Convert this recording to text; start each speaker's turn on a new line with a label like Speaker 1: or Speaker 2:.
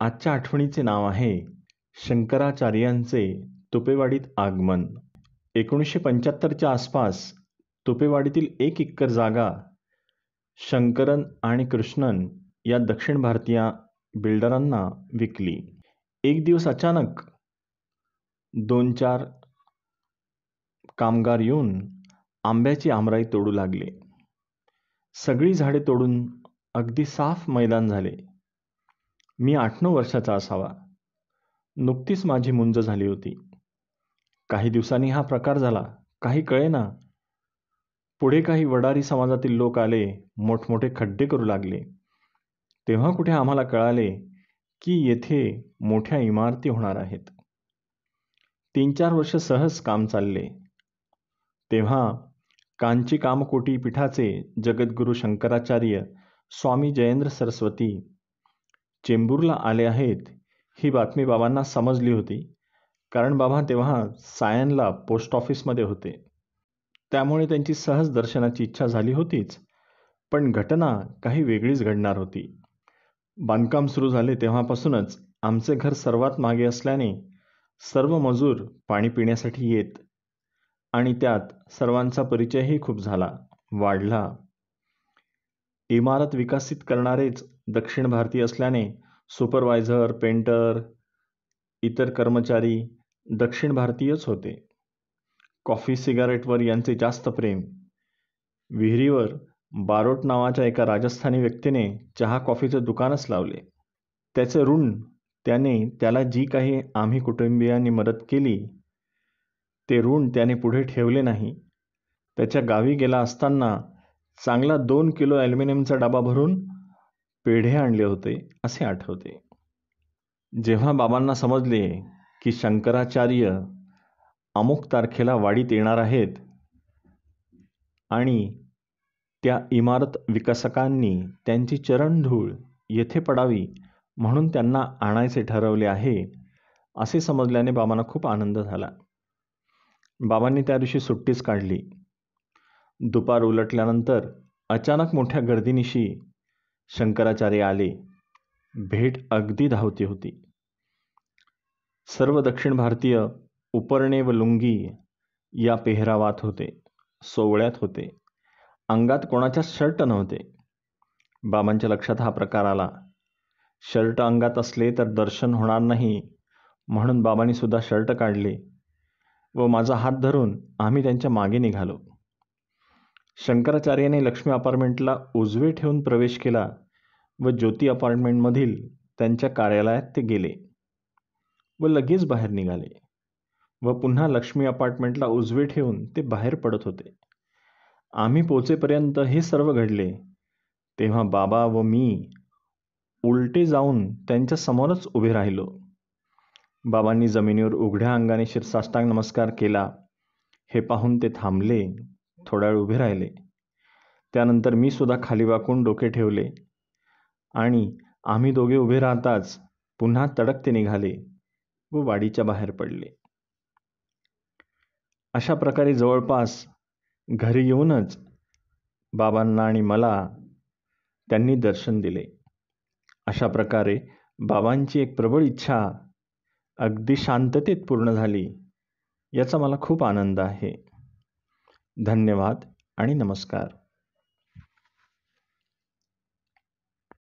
Speaker 1: आजच्या आठवणीचे नाव आहे शंकराचार्यांचे तुपेवाडीत आगमन एकोणीसशे पंच्याहत्तरच्या आसपास तुपेवाडीतील एक एक्कर जागा शंकरन आणि कृष्णन या दक्षिण भारतीय बिल्डरांना विकली एक दिवस अचानक दोन चार कामगार येऊन आंब्याची आमराई तोडू लागले सगळी झाडे तोडून अगदी साफ मैदान झाले मी आठ नऊ वर्षाचा असावा नुकतीच माझी मुंज झाली होती काही दिवसांनी हा प्रकार झाला काही कळेना पुढे काही वडारी समाजातील लोक आले मोठमोठे खड्डे करू लागले तेव्हा कुठे आम्हाला कळाले की येथे मोठ्या इमारती होणार आहेत तीन चार वर्ष सहज काम चालले तेव्हा कांची कामकोटी पीठाचे जगद्गुरू शंकराचार्य स्वामी जयेंद्र सरस्वती चेंबूरला आले आहेत ही बातमी बाबांना समजली होती कारण बाबा तेव्हा सायनला पोस्ट ऑफिसमध्ये होते त्यामुळे त्यांची सहज दर्शनाची इच्छा झाली होतीच पण घटना काही वेगळीच घडणार होती बांधकाम सुरू झाले तेव्हापासूनच आमचे घर सर्वात मागे असल्याने सर्व मजूर पाणी पिण्यासाठी येत आणि त्यात सर्वांचा परिचयही खूप झाला वाढला इमारत विकसित करणारेच दक्षिण भारतीय असल्याने सुपरवायझर पेंटर इतर कर्मचारी दक्षिण भारतीयच होते कॉफी सिगारेटवर यांचे जास्त प्रेम विहिरीवर बारोट नावाच्या एका राजस्थानी व्यक्तीने चहा कॉफीचं दुकानच लावले त्याचे ऋण त्याने त्याला जी काही आम्ही कुटुंबियांनी मदत केली ते ऋण त्याने पुढे ठेवले नाही त्याच्या गावी गेला असताना चांगला दोन किलो ॲल्युमिनियमचा डबा भरून पेढे आणले होते असे आठवते जेव्हा बाबांना समजले की शंकराचार्य अमुक तारखेला वाडीत येणार आहेत आणि त्या इमारत विकसकांनी त्यांची चरणधूळ येथे पडावी म्हणून त्यांना आणायचे ठरवले आहे असे समजल्याने बाबांना खूप आनंद झाला बाबांनी त्या दिवशी सुट्टीच काढली दुपार उलटल्यानंतर अचानक मोठ्या गर्दीनिशी शंकराचार्य आले भेट अगदी धावती होती सर्व दक्षिण भारतीय उपरणे व लुंगी या पेहरावात होते सोवळ्यात होते अंगात कोणाच्या शर्ट नव्हते बाबांच्या लक्षात हा प्रकार आला शर्ट अंगात असले तर दर्शन होणार नाही म्हणून बाबांनी सुद्धा शर्ट काढले व माझा हात धरून आम्ही त्यांच्या मागे निघालो शंकराचार्याने लक्ष्मी अपार्टमेंटला उजवे ठेवून प्रवेश केला व ज्योती अपार्टमेंटमधील त्यांच्या कार्यालयात ते गेले व लगेच बाहेर निघाले व पुन्हा लक्ष्मी अपार्टमेंटला उजवे ठेवून ते बाहेर पडत होते आम्ही पोचेपर्यंत हे सर्व घडले तेव्हा बाबा व मी उलटे जाऊन त्यांच्या समोरच उभे राहिलो बाबांनी जमिनीवर उघड्या अंगाने शिरसाष्टांग नमस्कार केला हे पाहून ते थांबले थोडा वेळ उभे राहिले त्यानंतर मी सुद्धा खाली वाकून डोके ठेवले आणि आम्ही दोघे उभे राहताच पुन्हा तडकते निघाले व वाडीच्या बाहेर पडले अशा प्रकारे जवळपास घरी येऊनच बाबांना आणि मला त्यांनी दर्शन दिले अशा प्रकारे बाबांची एक प्रबळ इच्छा अगदी शांततेत पूर्ण झाली याचा मला खूप आनंद आहे धन्यवाद आणि नमस्कार